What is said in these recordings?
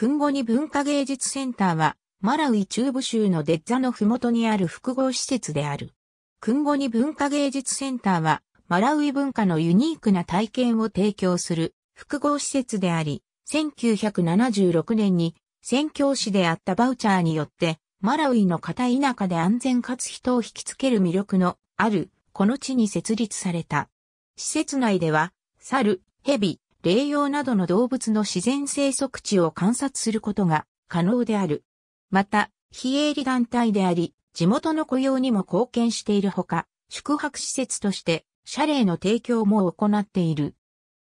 クンゴニ文化芸術センターは、マラウイ中部州のデッザの麓にある複合施設である。クンゴニ文化芸術センターは、マラウイ文化のユニークな体験を提供する複合施設であり、1976年に宣教師であったバウチャーによって、マラウイの片田舎で安全かつ人を引きつける魅力のある、この地に設立された。施設内では、猿、蛇、霊用などの動物の自然生息地を観察することが可能である。また、非営利団体であり、地元の雇用にも貢献しているほか、宿泊施設として、謝礼の提供も行っている。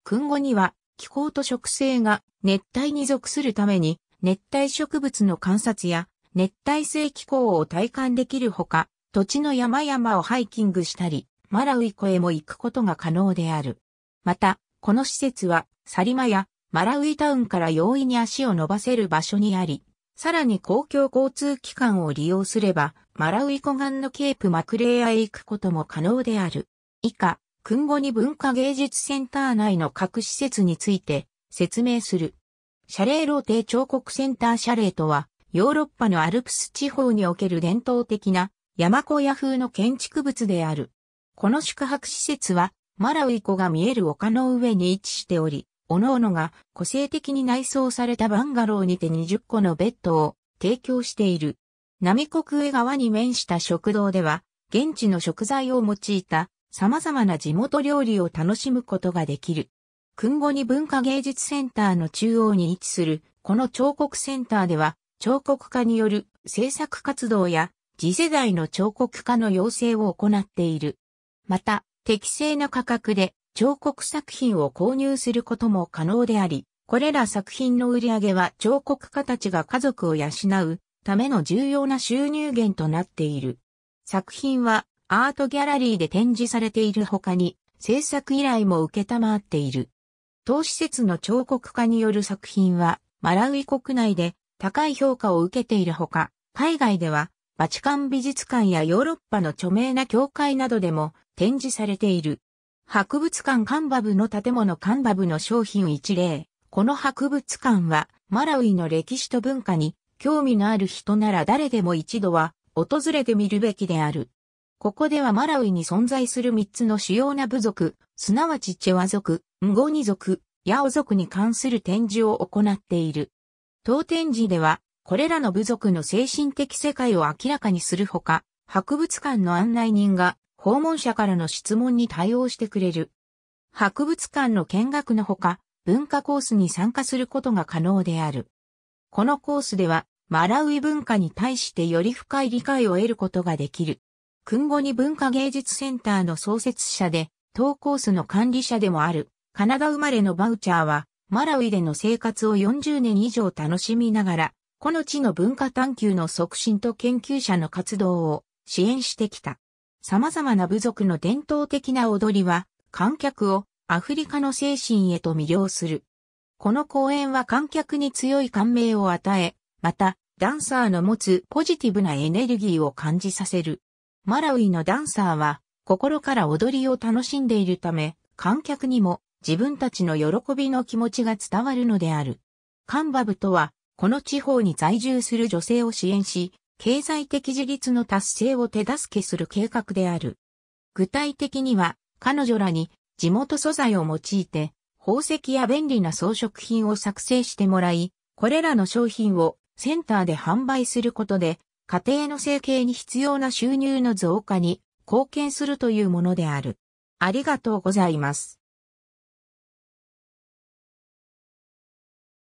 訓後には、気候と植生が熱帯に属するために、熱帯植物の観察や、熱帯性気候を体感できるほか、土地の山々をハイキングしたり、マラウイ湖へも行くことが可能である。また、この施設は、サリマやマラウイタウンから容易に足を伸ばせる場所にあり、さらに公共交通機関を利用すれば、マラウイ湖岸のケープマクレーアへ行くことも可能である。以下、訓後に文化芸術センター内の各施設について説明する。シャレーローテ彫刻センターシャレーとは、ヨーロッパのアルプス地方における伝統的な山小屋風の建築物である。この宿泊施設はマラウイ湖が見える丘の上に位置しており、各々が個性的に内装されたバンガローにて20個のベッドを提供している。ナ波国江川に面した食堂では、現地の食材を用いた様々な地元料理を楽しむことができる。訓後に文化芸術センターの中央に位置する、この彫刻センターでは、彫刻家による制作活動や次世代の彫刻家の養成を行っている。また、適正な価格で彫刻作品を購入することも可能であり、これら作品の売り上げは彫刻家たちが家族を養うための重要な収入源となっている。作品はアートギャラリーで展示されている他に制作依頼も受けたまっている。当施設の彫刻家による作品はマラウイ国内で高い評価を受けているほか、海外ではバチカン美術館やヨーロッパの著名な教会などでも展示されている。博物館カンバブの建物カンバブの商品一例。この博物館は、マラウイの歴史と文化に興味のある人なら誰でも一度は訪れてみるべきである。ここではマラウイに存在する三つの主要な部族、すなわちチェワ族、ムゴニ族、ヤオ族に関する展示を行っている。当展示では、これらの部族の精神的世界を明らかにするほか、博物館の案内人が訪問者からの質問に対応してくれる。博物館の見学のほか、文化コースに参加することが可能である。このコースでは、マラウイ文化に対してより深い理解を得ることができる。訓後に文化芸術センターの創設者で、当コースの管理者でもある、カナダ生まれのバウチャーは、マラウイでの生活を40年以上楽しみながら、この地の文化探求の促進と研究者の活動を支援してきた。様々な部族の伝統的な踊りは、観客をアフリカの精神へと魅了する。この公演は観客に強い感銘を与え、また、ダンサーの持つポジティブなエネルギーを感じさせる。マラウイのダンサーは、心から踊りを楽しんでいるため、観客にも自分たちの喜びの気持ちが伝わるのである。カンバブとは、この地方に在住する女性を支援し、経済的自立の達成を手助けする計画である。具体的には、彼女らに地元素材を用いて、宝石や便利な装飾品を作成してもらい、これらの商品をセンターで販売することで、家庭の生計に必要な収入の増加に貢献するというものである。ありがとうございます。